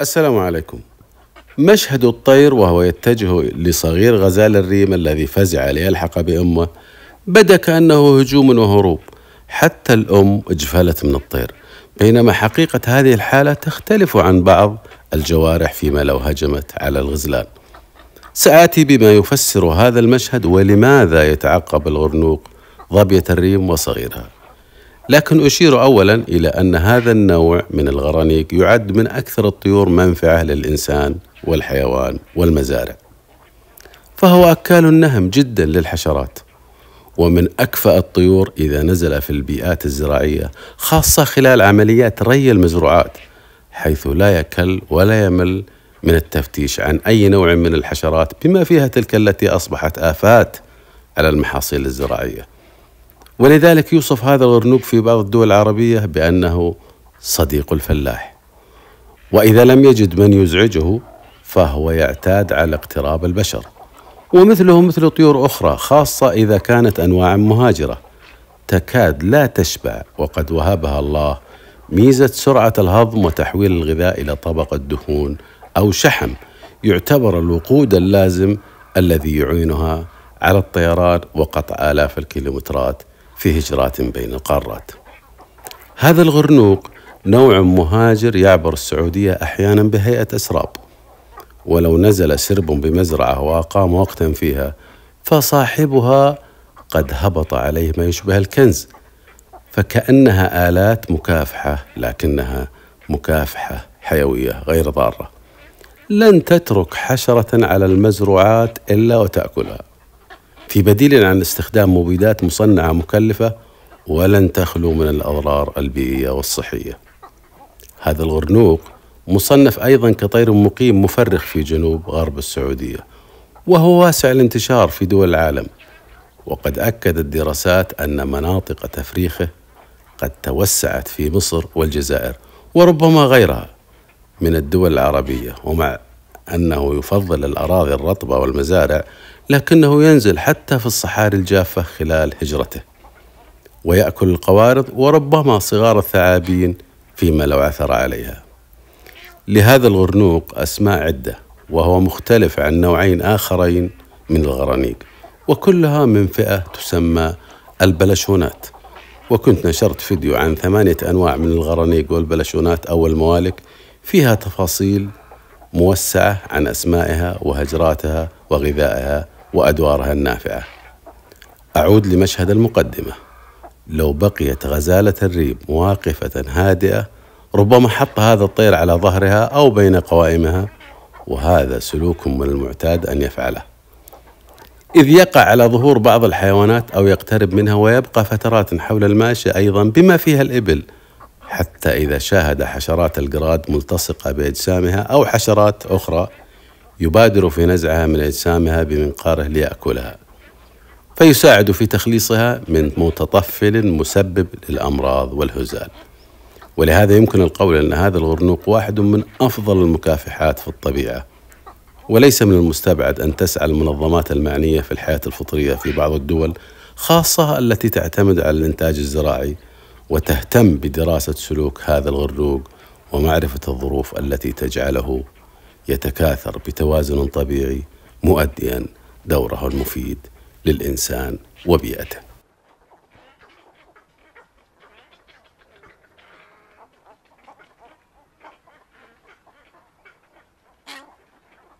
السلام عليكم مشهد الطير وهو يتجه لصغير غزال الريم الذي فزع ليلحق بأمه بدا كأنه هجوم وهروب حتى الأم اجفلت من الطير بينما حقيقة هذه الحالة تختلف عن بعض الجوارح فيما لو هجمت على الغزلان سآتي بما يفسر هذا المشهد ولماذا يتعقب الغرنوق ظبية الريم وصغيرها لكن أشير أولا إلى أن هذا النوع من الغرانيق يعد من أكثر الطيور منفعة للإنسان والحيوان والمزارع فهو أكال نهم جدا للحشرات ومن أكفأ الطيور إذا نزل في البيئات الزراعية خاصة خلال عمليات ري المزروعات حيث لا يكل ولا يمل من التفتيش عن أي نوع من الحشرات بما فيها تلك التي أصبحت آفات على المحاصيل الزراعيه ولذلك يوصف هذا الغرنوق في بعض الدول العربية بأنه صديق الفلاح وإذا لم يجد من يزعجه فهو يعتاد على اقتراب البشر ومثله مثل طيور أخرى خاصة إذا كانت أنواع مهاجرة تكاد لا تشبع وقد وهبها الله ميزة سرعة الهضم وتحويل الغذاء إلى طبقة دهون أو شحم يعتبر الوقود اللازم الذي يعينها على الطيران وقطع آلاف الكيلومترات في هجرات بين القارات هذا الغرنوق نوع مهاجر يعبر السعودية أحيانا بهيئة أسراب ولو نزل سرب بمزرعة وأقام وقتا فيها فصاحبها قد هبط عليه ما يشبه الكنز فكأنها آلات مكافحة لكنها مكافحة حيوية غير ضارة لن تترك حشرة على المزروعات إلا وتأكلها في بديل عن استخدام مبيدات مصنعة مكلفة ولن تخلو من الأضرار البيئية والصحية هذا الغرنوق مصنف أيضا كطير مقيم مفرخ في جنوب غرب السعودية وهو واسع الانتشار في دول العالم وقد أكدت دراسات أن مناطق تفريخه قد توسعت في مصر والجزائر وربما غيرها من الدول العربية ومع أنه يفضل الأراضي الرطبة والمزارع لكنه ينزل حتى في الصحاري الجافة خلال هجرته ويأكل القوارض وربما صغار الثعابين فيما لو عثر عليها لهذا الغرنوق أسماء عدة وهو مختلف عن نوعين آخرين من الغرانيق وكلها من فئة تسمى البلشونات وكنت نشرت فيديو عن ثمانية أنواع من الغرانيق والبلشونات أو الموالك فيها تفاصيل موسعة عن أسمائها وهجراتها وغذائها وأدوارها النافعة أعود لمشهد المقدمة لو بقيت غزالة الريب واقفة هادئة ربما حط هذا الطير على ظهرها أو بين قوائمها وهذا سلوك من المعتاد أن يفعله إذ يقع على ظهور بعض الحيوانات أو يقترب منها ويبقى فترات حول الماشية أيضا بما فيها الإبل حتى إذا شاهد حشرات الجراد ملتصقة بأجسامها أو حشرات أخرى يبادر في نزعها من أجسامها بمنقاره ليأكلها فيساعد في تخليصها من متطفل مسبب للأمراض والهزال ولهذا يمكن القول أن هذا الغرنوق واحد من أفضل المكافحات في الطبيعة وليس من المستبعد أن تسعى المنظمات المعنية في الحياة الفطرية في بعض الدول خاصة التي تعتمد على الإنتاج الزراعي وتهتم بدراسة سلوك هذا الغروق ومعرفة الظروف التي تجعله يتكاثر بتوازن طبيعي مؤديا دوره المفيد للإنسان وبيئته